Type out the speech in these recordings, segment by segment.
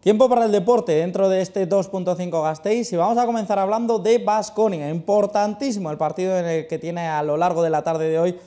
Tiempo para el deporte dentro de este 2.5 Gasteiz y vamos a comenzar hablando de Basconia. Importantísimo el partido en el que tiene a lo largo de la tarde de hoy,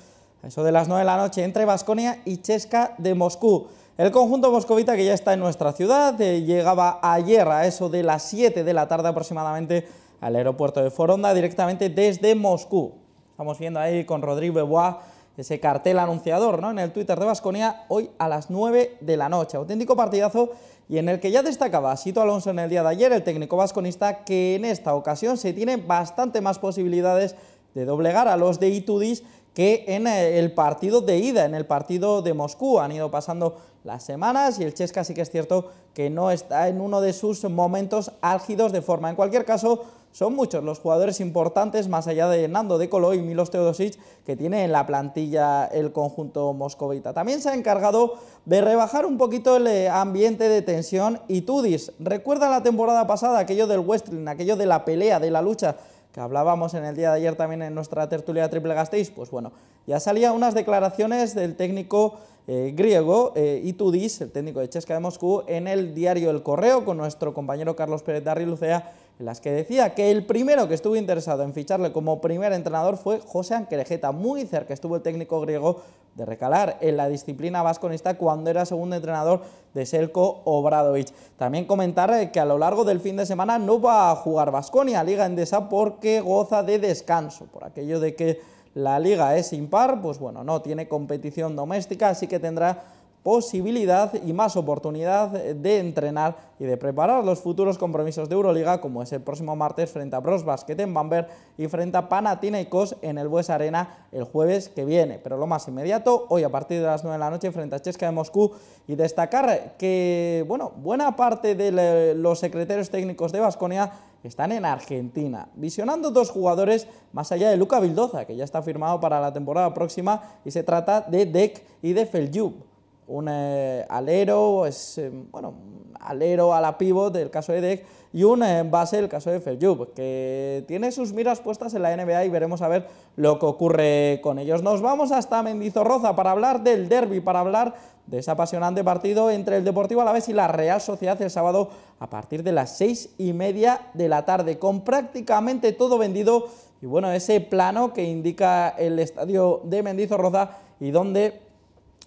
eso de las 9 de la noche, entre Basconia y Chesca de Moscú. El conjunto moscovita que ya está en nuestra ciudad eh, llegaba ayer a eso de las 7 de la tarde aproximadamente al aeropuerto de Foronda directamente desde Moscú. Estamos viendo ahí con Rodrigo Bebois ese cartel anunciador ¿no? en el Twitter de Vasconia hoy a las 9 de la noche. Auténtico partidazo y en el que ya destacaba Sito Alonso en el día de ayer, el técnico vasconista, que en esta ocasión se tiene bastante más posibilidades de doblegar a los de Itudis que en eh, el partido de ida, en el partido de Moscú. Han ido pasando las semanas y el Chesca sí que es cierto que no está en uno de sus momentos álgidos de forma. En cualquier caso, son muchos los jugadores importantes, más allá de Nando de Colo y Milos Teodosic, que tiene en la plantilla el conjunto moscovita. También se ha encargado de rebajar un poquito el eh, ambiente de tensión y Tudis. Recuerda la temporada pasada, aquello del Westling, aquello de la pelea, de la lucha, que hablábamos en el día de ayer también en nuestra tertulia Triple Gasteiz, pues bueno, ya salían unas declaraciones del técnico eh, griego Itudis, eh, el técnico de Chesca de Moscú, en el diario El Correo con nuestro compañero Carlos Pérez Darri Lucea, en las que decía que el primero que estuvo interesado en ficharle como primer entrenador fue José Anquerejeta, muy cerca estuvo el técnico griego de recalar en la disciplina vasconista cuando era segundo entrenador de Selko Obradovic. También comentar eh, que a lo largo del fin de semana no va a jugar Vasconia Liga Endesa porque goza de descanso, por aquello de que la liga es impar, pues bueno, no tiene competición doméstica, así que tendrá posibilidad y más oportunidad de entrenar y de preparar los futuros compromisos de Euroliga, como es el próximo martes frente a Bros Basket en Bamberg y frente a Panathinaikos en el Bues Arena el jueves que viene. Pero lo más inmediato, hoy a partir de las 9 de la noche frente a Chesca de Moscú y destacar que, bueno, buena parte de los secretarios técnicos de Vasconia están en Argentina, visionando dos jugadores más allá de Luca Vildoza, que ya está firmado para la temporada próxima, y se trata de Deck y de Feljub un eh, alero, es, eh, bueno, alero a la pivot del caso de y un base eh, el caso de Feljub, que tiene sus miras puestas en la NBA y veremos a ver lo que ocurre con ellos. Nos vamos hasta Mendizorroza para hablar del derby, para hablar de ese apasionante partido entre el Deportivo Alavés y la Real Sociedad el sábado a partir de las seis y media de la tarde, con prácticamente todo vendido y bueno, ese plano que indica el estadio de Mendizorroza y donde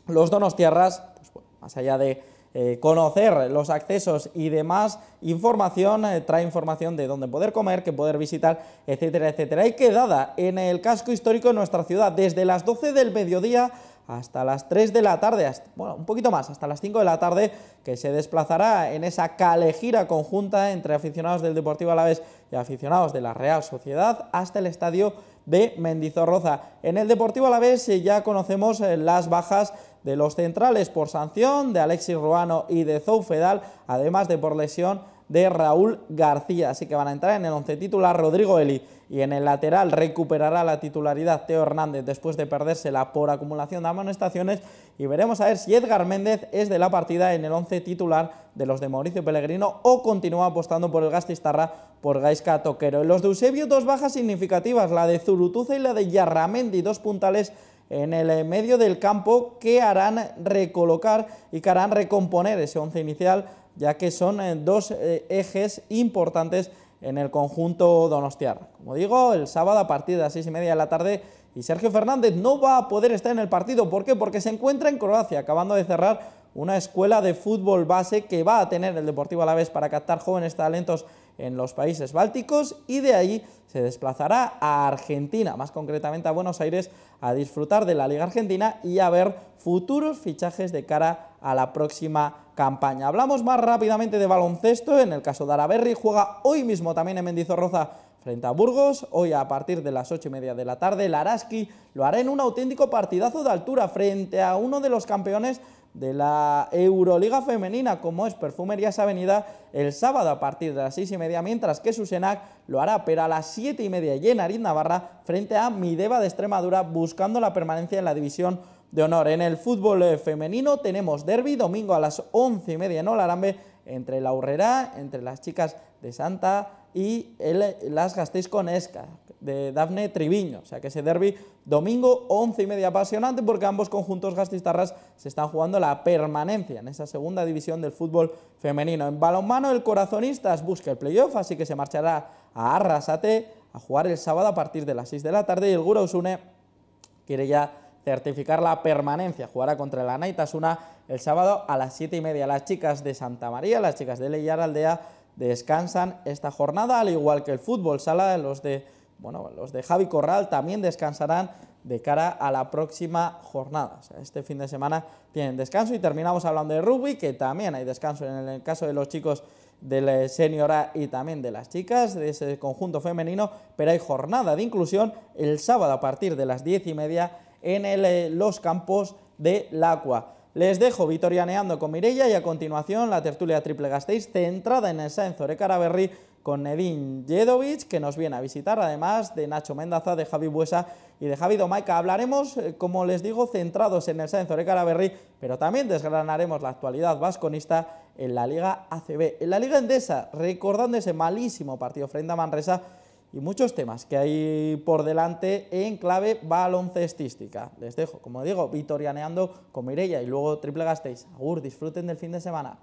los donostiarras, pues, más allá de eh, conocer los accesos y demás información, eh, trae información de dónde poder comer, qué poder visitar, etcétera, etcétera. Y quedada en el casco histórico de nuestra ciudad, desde las 12 del mediodía hasta las 3 de la tarde, bueno, un poquito más, hasta las 5 de la tarde, que se desplazará en esa calejira conjunta entre aficionados del Deportivo Alavés y aficionados de la Real Sociedad hasta el estadio de Mendizorroza. En el Deportivo Alavés eh, ya conocemos las bajas de los centrales por sanción, de Alexis Ruano y de Zoufedal, además de por lesión de Raúl García. Así que van a entrar en el once titular Rodrigo Eli y en el lateral recuperará la titularidad Teo Hernández después de perdérsela por acumulación de amonestaciones y veremos a ver si Edgar Méndez es de la partida en el once titular de los de Mauricio Pellegrino o continúa apostando por el Gastistarra por Gaisca Toquero. En los de Eusebio dos bajas significativas, la de Zurutuza y la de Yarramendi, dos puntales en el medio del campo que harán recolocar y que harán recomponer ese once inicial, ya que son eh, dos eh, ejes importantes en el conjunto donostiar. Como digo, el sábado a partir de las seis y media de la tarde y Sergio Fernández no va a poder estar en el partido. ¿Por qué? Porque se encuentra en Croacia, acabando de cerrar una escuela de fútbol base que va a tener el Deportivo Alavés para captar jóvenes talentos en los países bálticos y de ahí se desplazará a Argentina, más concretamente a Buenos Aires, a disfrutar de la Liga Argentina y a ver futuros fichajes de cara a la próxima campaña. Hablamos más rápidamente de baloncesto, en el caso de Araberri juega hoy mismo también en Mendizorroza frente a Burgos, hoy a partir de las 8 y media de la tarde, Laraski lo hará en un auténtico partidazo de altura frente a uno de los campeones de la Euroliga Femenina, como es Perfumerías Avenida, el sábado a partir de las 6 y media, mientras que Susenac lo hará, pero a las siete y media y en Navarra, frente a Mideva de Extremadura, buscando la permanencia en la división de honor. En el fútbol eh, femenino tenemos derby domingo a las 11 y media en Olarambe, entre la Urrera, entre las chicas de Santa y las Gasteiz con Esca de Dafne Triviño. O sea que ese derby domingo 11 y media apasionante porque ambos conjuntos gastistarras se están jugando la permanencia en esa segunda división del fútbol femenino. En balonmano el Corazonistas busca el playoff, así que se marchará a Arrasate a jugar el sábado a partir de las 6 de la tarde y el Usune quiere ya certificar la permanencia. Jugará contra la Naitasuna el sábado a las 7 y media. Las chicas de Santa María, las chicas de Leyar Aldea descansan esta jornada, al igual que el fútbol sala, de los de bueno, los de Javi Corral también descansarán de cara a la próxima jornada. este fin de semana tienen descanso y terminamos hablando de rugby, que también hay descanso en el caso de los chicos del eh, senior A y también de las chicas de ese conjunto femenino, pero hay jornada de inclusión el sábado a partir de las diez y media en eh, los campos de Lacua. Les dejo vitorianeando con Mirella y a continuación la tertulia triple Gasteiz centrada en el de Caraberry con Nedim Jedovic, que nos viene a visitar, además de Nacho Mendaza, de Javi Buesa y de Javi Domaica. Hablaremos, eh, como les digo, centrados en el Sáenz de Berry, pero también desgranaremos la actualidad vasconista en la Liga ACB. En la Liga Endesa, recordando ese malísimo partido frente a Manresa, y muchos temas que hay por delante en clave baloncestística. Les dejo, como digo, vitorianeando con Mireia y luego Triple Gasteiz. Agur, disfruten del fin de semana.